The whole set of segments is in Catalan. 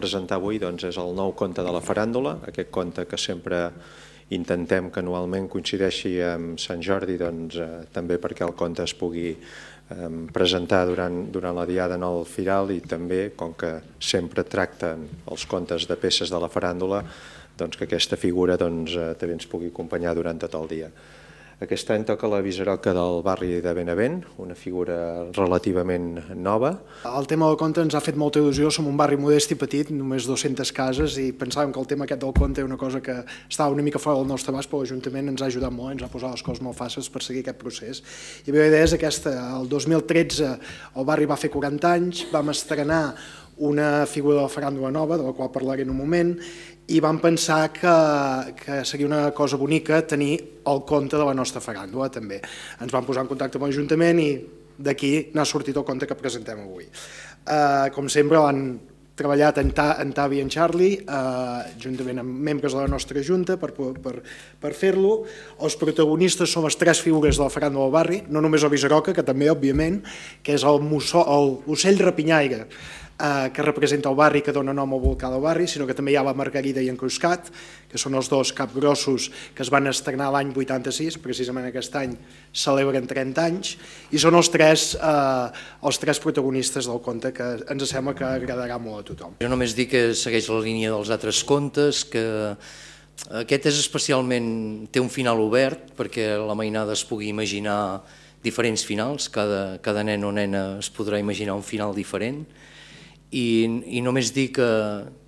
presentar avui doncs, és el nou conte de la faràndula, aquest conte que sempre intentem que anualment coincideixi amb Sant Jordi, doncs, eh, també perquè el conte es pugui eh, presentar durant, durant la diada en el Firal i també, com que sempre tracten els contes de peces de la faràndula, doncs, que aquesta figura doncs, eh, també ens pugui acompanyar durant tot el dia. Aquest any toca la Viseroca del barri de Benavent, una figura relativament nova. El tema del conte ens ha fet molta il·lusió, som un barri modest i petit, només 200 cases, i pensàvem que el tema aquest del conte era una cosa que estava una mica fora del nostre abast, però l'Ajuntament ens ha ajudat molt, ens ha posat les coses molt fàcils per seguir aquest procés. I la idea és aquesta, el 2013 el barri va fer 40 anys, vam estrenar una figura de la faràndula nova, de la qual parlaré en un moment, i vam pensar que, que seria una cosa bonica tenir el compte de la nostra faràndula, també. Ens vam posar en contacte amb l'Ajuntament i d'aquí n'ha sortit el compte que presentem avui. Uh, com sempre, l'han treballat en, Ta, en Tavi i en Charlie, eh, juntament amb membres de la nostra junta per, per, per fer-lo. Els protagonistes són les tres figures de la faràndula del barri, no només el Visaroca, que també, òbviament, que és el, el ocell rapinyaire, eh, que representa el barri que dona nom al volcà del barri, sinó que també hi ha la Margarida i en Cruscat, que són els dos capgrossos que es van estrenar l'any 86, precisament aquest any celebren 30 anys, i són els tres, eh, els tres protagonistes del conte que ens sembla que agradarà molt a tothom. Jo només dic que segueix la línia dels altres contes, que aquest és especialment, té un final obert perquè la mainada es pugui imaginar diferents finals, cada, cada nen o nena es podrà imaginar un final diferent, i, i només dir que,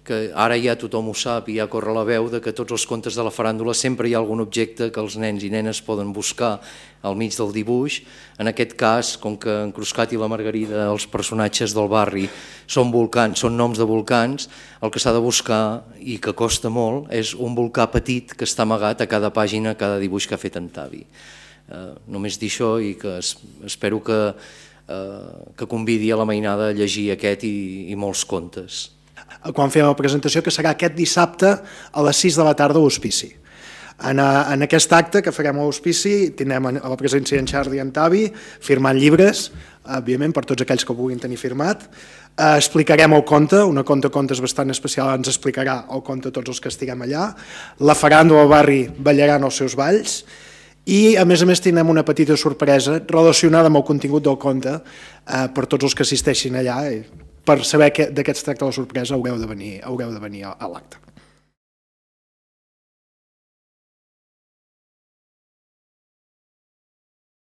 que ara ja tothom ho sap i ja corre la veu de que tots els contes de la faràndula sempre hi ha algun objecte que els nens i nenes poden buscar al mig del dibuix. En aquest cas, com que en Cruscat i la Margarida, els personatges del barri, són, volcans, són noms de volcans, el que s'ha de buscar, i que costa molt, és un volcà petit que està amagat a cada pàgina, a cada dibuix que ha fet en Tavi. Eh, només dir això i que es, espero que Eh, que convidi a la mainada a llegir aquest i, i molts contes. Eh, quan fem la presentació, que serà aquest dissabte a les 6 de la tarda a l'hospici. En, eh, en aquest acte que farem a l'hospici tindrem a la presència d'en Charlie i en Tavi firmant llibres, òbviament per tots aquells que ho puguin tenir firmat. Eh, explicarem el conte, una conte contes bastant especial, ens explicarà el conte tots els que estiguem allà. La faran al barri ballaran els seus balls i, a més a més, tindrem una petita sorpresa relacionada amb el contingut del conte eh, per tots els que assisteixin allà. Per saber de què es tracta la sorpresa haureu de venir, haureu de venir a l'acte.